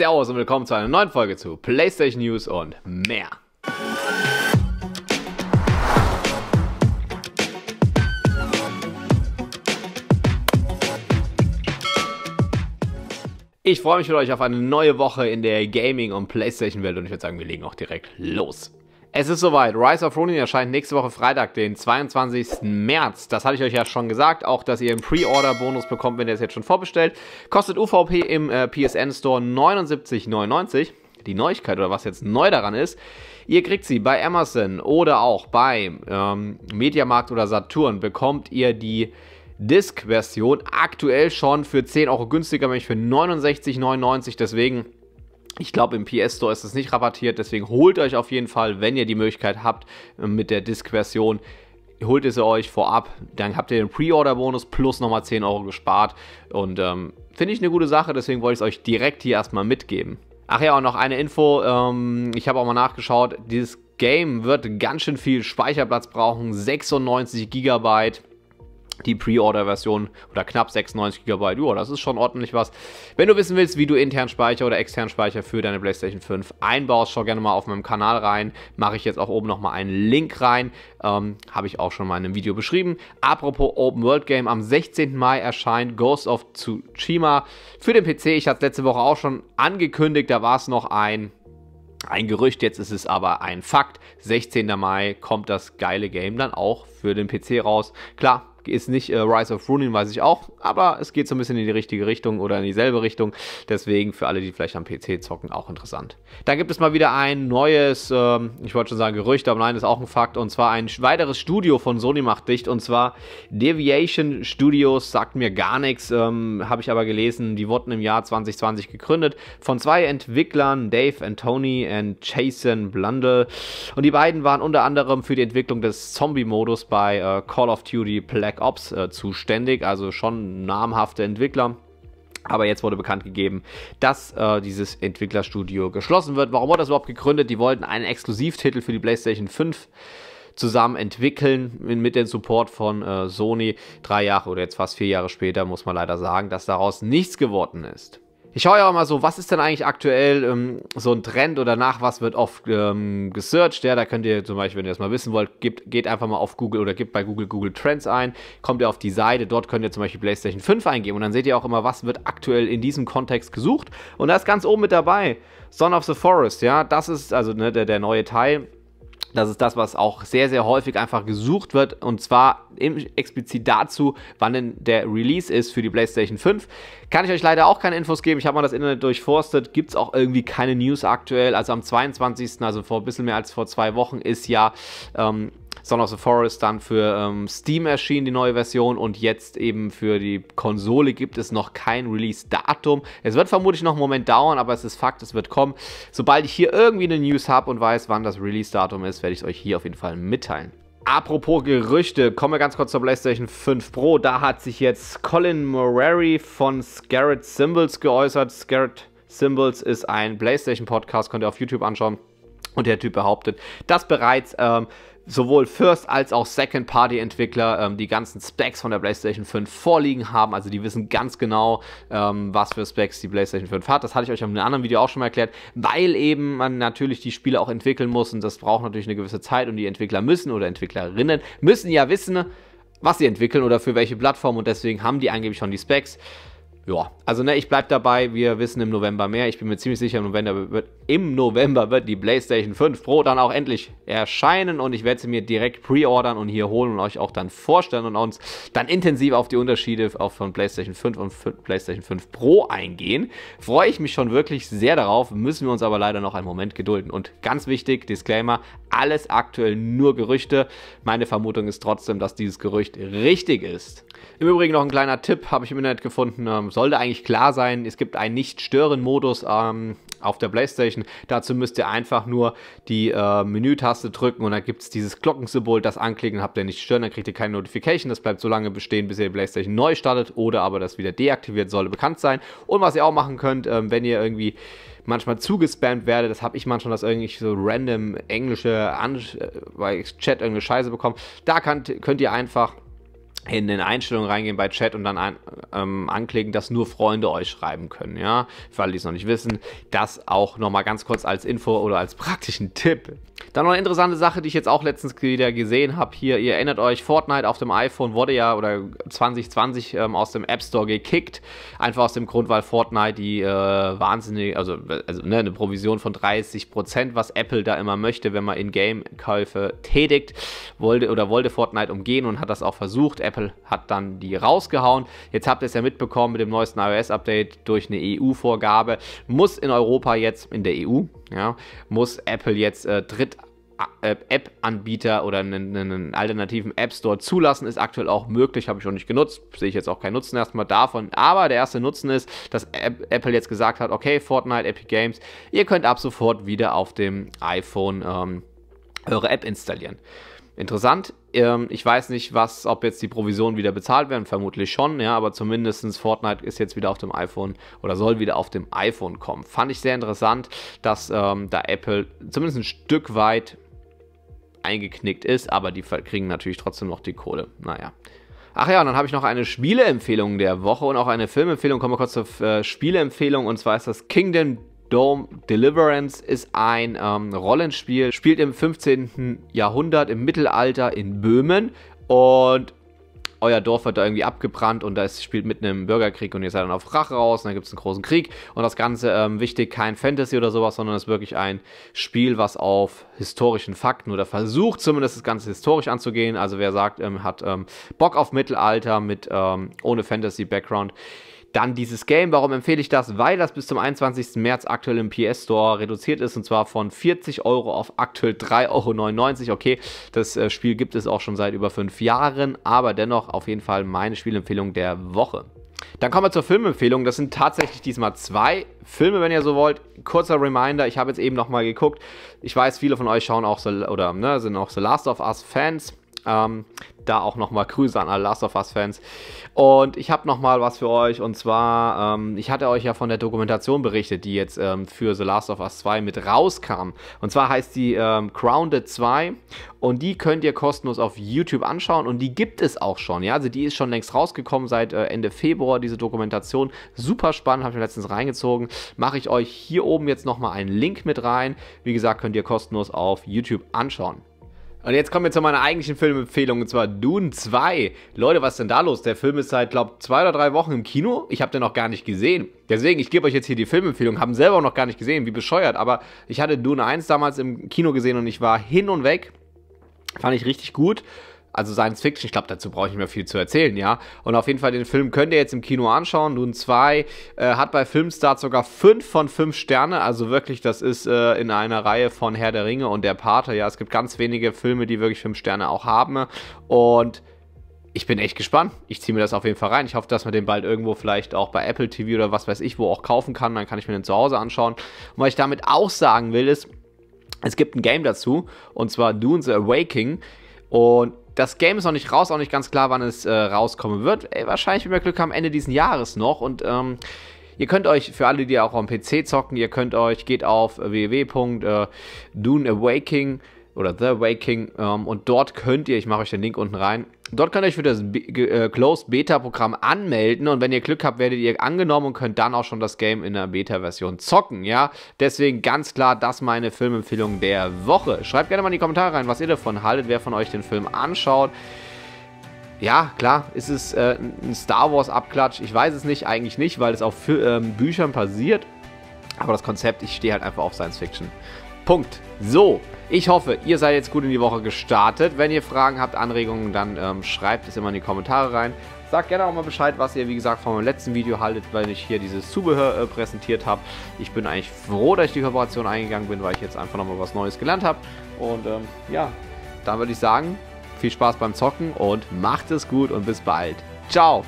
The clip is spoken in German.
Servus und willkommen zu einer neuen Folge zu PlayStation News und mehr. Ich freue mich mit euch auf eine neue Woche in der Gaming- und PlayStation-Welt und ich würde sagen, wir legen auch direkt los. Es ist soweit. Rise of Ronin erscheint nächste Woche Freitag, den 22. März. Das hatte ich euch ja schon gesagt. Auch, dass ihr einen Pre-Order-Bonus bekommt, wenn ihr es jetzt schon vorbestellt. Kostet UVP im äh, PSN-Store 79,99. Die Neuigkeit oder was jetzt neu daran ist, ihr kriegt sie bei Amazon oder auch bei ähm, Mediamarkt oder Saturn, bekommt ihr die Disc-Version aktuell schon für 10 Euro günstiger, nämlich für 69,99. Deswegen ich glaube, im PS Store ist es nicht rabattiert, deswegen holt euch auf jeden Fall, wenn ihr die Möglichkeit habt, ähm, mit der Disk-Version holt es euch vorab, dann habt ihr den Pre-Order-Bonus plus nochmal 10 Euro gespart. Und ähm, finde ich eine gute Sache, deswegen wollte ich es euch direkt hier erstmal mitgeben. Ach ja, und noch eine Info, ähm, ich habe auch mal nachgeschaut, dieses Game wird ganz schön viel Speicherplatz brauchen, 96 Gigabyte die Pre-Order-Version oder knapp 96 GB. Ja, das ist schon ordentlich was. Wenn du wissen willst, wie du internen Speicher oder externen Speicher für deine PlayStation 5 einbaust, schau gerne mal auf meinem Kanal rein. Mache ich jetzt auch oben nochmal einen Link rein. Ähm, Habe ich auch schon mal in einem Video beschrieben. Apropos Open World Game, am 16. Mai erscheint Ghost of Tsushima für den PC. Ich hatte es letzte Woche auch schon angekündigt. Da war es noch ein ein Gerücht, jetzt ist es aber ein Fakt. 16. Mai kommt das geile Game dann auch für den PC raus. Klar, ist nicht äh, Rise of Runin, weiß ich auch, aber es geht so ein bisschen in die richtige Richtung oder in dieselbe Richtung. Deswegen für alle, die vielleicht am PC zocken, auch interessant. Dann gibt es mal wieder ein neues, ähm, ich wollte schon sagen Gerücht, aber nein, ist auch ein Fakt. Und zwar ein weiteres Studio von Sony macht dicht und zwar Deviation Studios, sagt mir gar nichts, ähm, habe ich aber gelesen. Die wurden im Jahr 2020 gegründet von zwei Entwicklern, Dave and Tony und Jason Blundell. Und die beiden waren unter anderem für die Entwicklung des Zombie-Modus bei äh, Call of Duty Black Black äh, zuständig, also schon namhafte Entwickler. Aber jetzt wurde bekannt gegeben, dass äh, dieses Entwicklerstudio geschlossen wird. Warum wurde das überhaupt gegründet? Die wollten einen Exklusivtitel für die PlayStation 5 zusammen entwickeln mit dem Support von äh, Sony. Drei Jahre oder jetzt fast vier Jahre später muss man leider sagen, dass daraus nichts geworden ist. Ich schaue ja auch mal so, was ist denn eigentlich aktuell ähm, so ein Trend oder nach was wird oft ähm, gesearched. Ja, da könnt ihr zum Beispiel, wenn ihr das mal wissen wollt, gebt, geht einfach mal auf Google oder gebt bei Google Google Trends ein, kommt ihr auf die Seite, dort könnt ihr zum Beispiel PlayStation 5 eingeben und dann seht ihr auch immer, was wird aktuell in diesem Kontext gesucht. Und da ist ganz oben mit dabei Son of the Forest, ja, das ist also ne, der, der neue Teil das ist das, was auch sehr, sehr häufig einfach gesucht wird. Und zwar explizit dazu, wann denn der Release ist für die PlayStation 5. Kann ich euch leider auch keine Infos geben. Ich habe mal das Internet durchforstet. Gibt es auch irgendwie keine News aktuell. Also am 22., also vor ein bisschen mehr als vor zwei Wochen, ist ja ähm, Son of the Forest dann für ähm, Steam erschien, die neue Version, und jetzt eben für die Konsole gibt es noch kein Release-Datum. Es wird vermutlich noch einen Moment dauern, aber es ist Fakt, es wird kommen. Sobald ich hier irgendwie eine News habe und weiß, wann das Release-Datum ist, werde ich es euch hier auf jeden Fall mitteilen. Apropos Gerüchte, kommen wir ganz kurz zur PlayStation 5 Pro. Da hat sich jetzt Colin Morary von Scarrett Symbols geäußert. Scarrett Symbols ist ein PlayStation-Podcast, könnt ihr auf YouTube anschauen. Und der Typ behauptet, dass bereits ähm, sowohl First- als auch Second-Party-Entwickler ähm, die ganzen Specs von der PlayStation 5 vorliegen haben. Also die wissen ganz genau, ähm, was für Specs die PlayStation 5 hat. Das hatte ich euch in einem anderen Video auch schon mal erklärt, weil eben man natürlich die Spiele auch entwickeln muss und das braucht natürlich eine gewisse Zeit und die Entwickler müssen oder Entwicklerinnen müssen ja wissen, was sie entwickeln oder für welche Plattform und deswegen haben die angeblich schon die Specs ja, also ne, ich bleib dabei, wir wissen im November mehr. Ich bin mir ziemlich sicher, im November wird, im November wird die PlayStation 5 Pro dann auch endlich erscheinen und ich werde sie mir direkt pre-ordern und hier holen und euch auch dann vorstellen und uns dann intensiv auf die Unterschiede auch von PlayStation 5 und PlayStation 5 Pro eingehen. Freue ich mich schon wirklich sehr darauf, müssen wir uns aber leider noch einen Moment gedulden. Und ganz wichtig, Disclaimer, alles aktuell nur Gerüchte. Meine Vermutung ist trotzdem, dass dieses Gerücht richtig ist. Im Übrigen noch ein kleiner Tipp, habe ich im Internet gefunden, ähm, sollte eigentlich klar sein, es gibt einen Nicht-Stören-Modus ähm, auf der Playstation. Dazu müsst ihr einfach nur die äh, Menütaste drücken und dann gibt es dieses Glockensymbol, das anklicken, habt ihr nicht stören, dann kriegt ihr keine Notification. Das bleibt so lange bestehen, bis ihr die Playstation neu startet oder aber das wieder deaktiviert, sollte bekannt sein. Und was ihr auch machen könnt, ähm, wenn ihr irgendwie manchmal zugespammt werde, das habe ich manchmal, dass irgendwie so random englische, An äh, Chat irgendeine Scheiße bekommen. Da kann, könnt ihr einfach in den Einstellungen reingehen bei Chat und dann ein, ähm, anklicken, dass nur Freunde euch schreiben können, ja. Für alle, die es noch nicht wissen, das auch nochmal ganz kurz als Info oder als praktischen Tipp. Dann noch eine interessante Sache, die ich jetzt auch letztens wieder gesehen habe hier. Ihr erinnert euch, Fortnite auf dem iPhone wurde ja oder 2020 ähm, aus dem App Store gekickt. Einfach aus dem Grund, weil Fortnite die äh, wahnsinnig, also, also ne, eine Provision von 30 was Apple da immer möchte, wenn man In-Game-Käufe tätigt, wollte oder wollte Fortnite umgehen und hat das auch versucht. Apple hat dann die rausgehauen. Jetzt habt ihr es ja mitbekommen mit dem neuesten iOS-Update durch eine EU-Vorgabe. Muss in Europa jetzt, in der EU, ja, muss Apple jetzt äh, dritt äh, App-Anbieter oder einen, einen, alternativen App Store zulassen, ist aktuell auch möglich, habe ich noch nicht genutzt, sehe ich jetzt auch keinen Nutzen erstmal davon, aber der erste Nutzen ist, dass Apple jetzt gesagt hat, okay, Fortnite, Epic Games, ihr könnt ab sofort wieder auf dem iPhone ähm, eure App installieren. Interessant ähm, ich weiß nicht, was, ob jetzt die Provisionen wieder bezahlt werden, vermutlich schon, ja, aber zumindest Fortnite ist jetzt wieder auf dem iPhone oder soll wieder auf dem iPhone kommen. Fand ich sehr interessant, dass ähm, da Apple zumindest ein Stück weit eingeknickt ist, aber die kriegen natürlich trotzdem noch die Kohle. Naja. Ach ja, und dann habe ich noch eine Spieleempfehlung der Woche und auch eine Filmempfehlung. Kommen wir kurz zur äh, Spieleempfehlung und zwar ist das Kingdom Dome Deliverance ist ein ähm, Rollenspiel, spielt im 15. Jahrhundert, im Mittelalter in Böhmen und euer Dorf wird da irgendwie abgebrannt und da spielt mitten im Bürgerkrieg und ihr seid dann auf Rache raus und dann gibt es einen großen Krieg und das Ganze, ähm, wichtig, kein Fantasy oder sowas, sondern es ist wirklich ein Spiel, was auf historischen Fakten oder versucht zumindest das Ganze historisch anzugehen. Also wer sagt, ähm, hat ähm, Bock auf Mittelalter mit ähm, ohne Fantasy-Background, dann dieses Game. Warum empfehle ich das? Weil das bis zum 21. März aktuell im PS Store reduziert ist und zwar von 40 Euro auf aktuell 3,99 Euro. Okay, das äh, Spiel gibt es auch schon seit über fünf Jahren, aber dennoch auf jeden Fall meine Spielempfehlung der Woche. Dann kommen wir zur Filmempfehlung. Das sind tatsächlich diesmal zwei Filme, wenn ihr so wollt. Kurzer Reminder, ich habe jetzt eben nochmal geguckt. Ich weiß, viele von euch schauen auch, so, oder ne, sind auch The Last of Us Fans. Ähm, da auch nochmal Grüße an alle Last of Us-Fans. Und ich habe nochmal was für euch. Und zwar, ähm, ich hatte euch ja von der Dokumentation berichtet, die jetzt ähm, für The Last of Us 2 mit rauskam. Und zwar heißt die ähm, Grounded 2. Und die könnt ihr kostenlos auf YouTube anschauen. Und die gibt es auch schon. Ja, also die ist schon längst rausgekommen seit äh, Ende Februar, diese Dokumentation. Super spannend, habe ich letztens reingezogen. Mache ich euch hier oben jetzt nochmal einen Link mit rein. Wie gesagt, könnt ihr kostenlos auf YouTube anschauen. Und jetzt kommen wir zu meiner eigentlichen Filmempfehlung, und zwar Dune 2. Leute, was ist denn da los? Der Film ist seit, glaube zwei oder drei Wochen im Kino. Ich habe den noch gar nicht gesehen. Deswegen, ich gebe euch jetzt hier die Filmempfehlung. Haben selber auch noch gar nicht gesehen, wie bescheuert. Aber ich hatte Dune 1 damals im Kino gesehen und ich war hin und weg. Fand ich richtig gut also Science Fiction, ich glaube, dazu brauche ich nicht mehr viel zu erzählen, ja. Und auf jeden Fall, den Film könnt ihr jetzt im Kino anschauen. Dune 2 äh, hat bei Filmstart sogar 5 von 5 Sterne. Also wirklich, das ist äh, in einer Reihe von Herr der Ringe und der Pate. Ja, es gibt ganz wenige Filme, die wirklich 5 Sterne auch haben. Und ich bin echt gespannt. Ich ziehe mir das auf jeden Fall rein. Ich hoffe, dass man den bald irgendwo vielleicht auch bei Apple TV oder was weiß ich wo auch kaufen kann. Dann kann ich mir den zu Hause anschauen. Und was ich damit auch sagen will, ist, es gibt ein Game dazu. Und zwar Dune's Awaking. Und das Game ist noch nicht raus, auch nicht ganz klar, wann es äh, rauskommen wird. Ey, wahrscheinlich, wenn wir Glück haben, Ende dieses Jahres noch. Und ähm, ihr könnt euch, für alle, die auch am PC zocken, ihr könnt euch, geht auf äh, www.duneawaking.com oder The Waking. Ähm, und dort könnt ihr, ich mache euch den Link unten rein, dort könnt ihr euch für das Be äh, Closed Beta Programm anmelden. Und wenn ihr Glück habt, werdet ihr angenommen und könnt dann auch schon das Game in der Beta-Version zocken. Ja, deswegen ganz klar, das meine Filmempfehlung der Woche. Schreibt gerne mal in die Kommentare rein, was ihr davon haltet, wer von euch den Film anschaut. Ja, klar, ist es äh, ein Star Wars-Abklatsch? Ich weiß es nicht, eigentlich nicht, weil es auf Fü ähm, Büchern passiert. Aber das Konzept, ich stehe halt einfach auf Science Fiction. Punkt. So, ich hoffe, ihr seid jetzt gut in die Woche gestartet. Wenn ihr Fragen habt, Anregungen, dann ähm, schreibt es immer in die Kommentare rein. Sagt gerne auch mal Bescheid, was ihr, wie gesagt, vom letzten Video haltet, weil ich hier dieses Zubehör äh, präsentiert habe. Ich bin eigentlich froh, dass ich die Kooperation eingegangen bin, weil ich jetzt einfach nochmal was Neues gelernt habe. Und ähm, ja, dann würde ich sagen, viel Spaß beim Zocken und macht es gut und bis bald. Ciao!